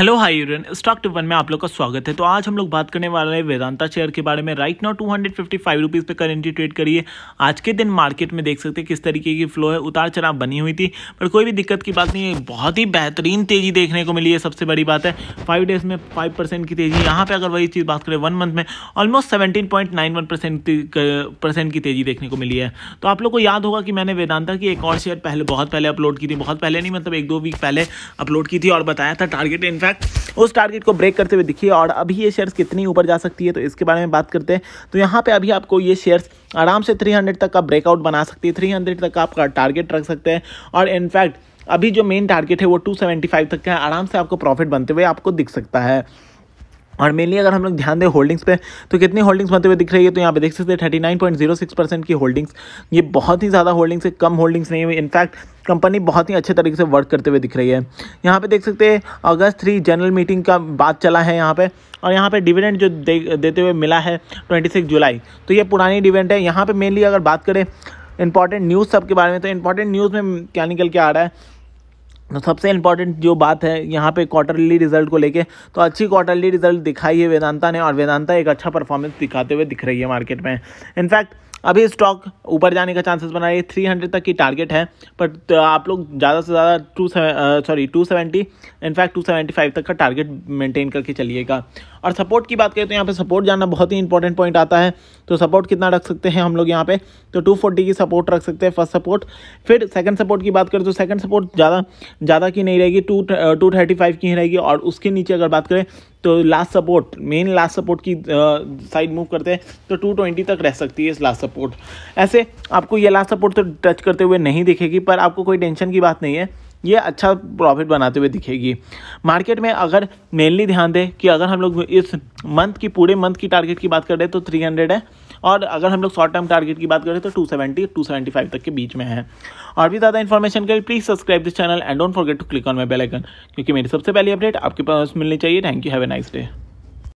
hello hi यूरियन stock tip one में आप लोग का स्वागत है तो आज हम लोग बात करने वाले हैं वेदांता शेयर के बारे में right now two hundred fifty five rupees पर करेंटली ट्रेड करिए आज के दिन मार्केट में देख सकते हैं किस तरीके की फ्लो है उतार चढ़ाव बनी हुई थी पर कोई भी दिक्कत की बात नहीं है बहुत ही बेहतरीन तेज़ी देखने को मिली है सबसे बड़ी बात है फाइव डेज में फाइव परसेंट की तेज़ी यहाँ पर अगर वही चीज़ बात करें वन मंथ में almost seventeen point nine one percent percent की तेज़ी देखने को मिली है तो आप लोग को याद होगा कि मैंने वेदांता की एक और शेयर पहले बहुत पहले अपलोड की थी बहुत पहले नहीं मतलब एक दो वीक पहले अपलोड की थी और बताया था टारगेट इनफैक्ट है उस टारगेट को ब्रेक करते हुए दिखिए और अभी ये शेयर्स कितनी ऊपर जा सकती है तो इसके बारे में बात करते हैं तो यहाँ पे अभी आपको ये शेयर्स आराम से 300 तक का ब्रेकआउट बना सकती है 300 तक का आपका टारगेट रख सकते हैं और इनफैक्ट अभी जो मेन टारगेट है वो 275 तक का है आराम से आपको प्रॉफिट बनते हुए आपको दिख सकता है और मेनली अगर हम लोग ध्यान दें होल्डिंग्स पे तो कितनी होल्डिंग्स बनते हुए दिख रही है तो यहाँ पे देख सकते हैं thirty nine point zero six percent की होल्डिंग्स ये बहुत ही ज़्यादा होल्डिंग्स है कम होल्डिंग्स नहीं हुई इनफैक्ट कंपनी बहुत ही अच्छे तरीके से वर्क करते हुए दिख रही है यहाँ पे देख सकते हैं अगस्त थ्री जनरल मीटिंग का बात चला है यहाँ पे और यहाँ पे डिविडेंड जो दे, देते हुए मिला है 26 जुलाई तो ये पुरानी डिविडेंड है यहाँ पे मेनली अगर बात करें इंपॉर्टेंट न्यूज़ सब के बारे में तो इंपॉर्टेंट न्यूज़ में क्या निकल के आ रहा है तो सबसे इम्पॉर्टेंट जो बात है यहाँ पे क्वार्टरली रिजल्ट को लेके तो अच्छी क्वार्टरली रिजल्ट दिखाई है वेदांता ने और वेदांता एक अच्छा परफॉर्मेंस दिखाते हुए दिख रही है मार्केट में इनफैक्ट अभी स्टॉक ऊपर जाने का चांसेस बना रही है थ्री हंड्रेड तक की टारगेट है बट तो uh, आप लोग ज़्यादा से ज़्यादा two sorry two seventy in fact two seventy five तक का टारगेट मेंटेन करके चलिएगा और सपोर्ट की बात करें तो यहाँ पे सपोर्ट जानना बहुत ही इंपॉर्टेंट पॉइंट आता है तो सपोर्ट कितना रख सकते हैं हम लोग यहाँ पे तो टू फोर्टी की सपोर्ट रख सकते हैं फर्स्ट सपोर्ट फिर सेकेंड सपोर्ट की बात करें तो सेकंड सपोर्ट ज़्यादा ज़्यादा की नहीं रहेगी टू टू थर्टी फाइव की ही रहेगी और उसके नीचे अगर बात करें तो लास्ट सपोर्ट मेन लास्ट सपोर्ट की साइड मूव करते हैं तो 220 तक रह सकती है इस लास्ट सपोर्ट ऐसे आपको ये लास्ट सपोर्ट तो टच करते हुए नहीं दिखेगी पर आपको कोई टेंशन की बात नहीं है ये अच्छा प्रॉफिट बनाते हुए दिखेगी मार्केट में अगर मेनली ध्यान दें कि अगर हम लोग इस मंथ की पूरे मंथ की टारगेट की बात कर रहे हैं तो 300 है और अगर हम लोग शॉर्ट टर्म टारगेट की बात करें तो two seventy two seventy five तक के बीच में है और भी ज़्यादा इन्फॉर्मेशन के लिए please subscribe this channel and don't forget to click on my bell icon क्योंकि मेरी सबसे पहली अपडेट आपके पास मिलनी चाहिए thank you have a nice day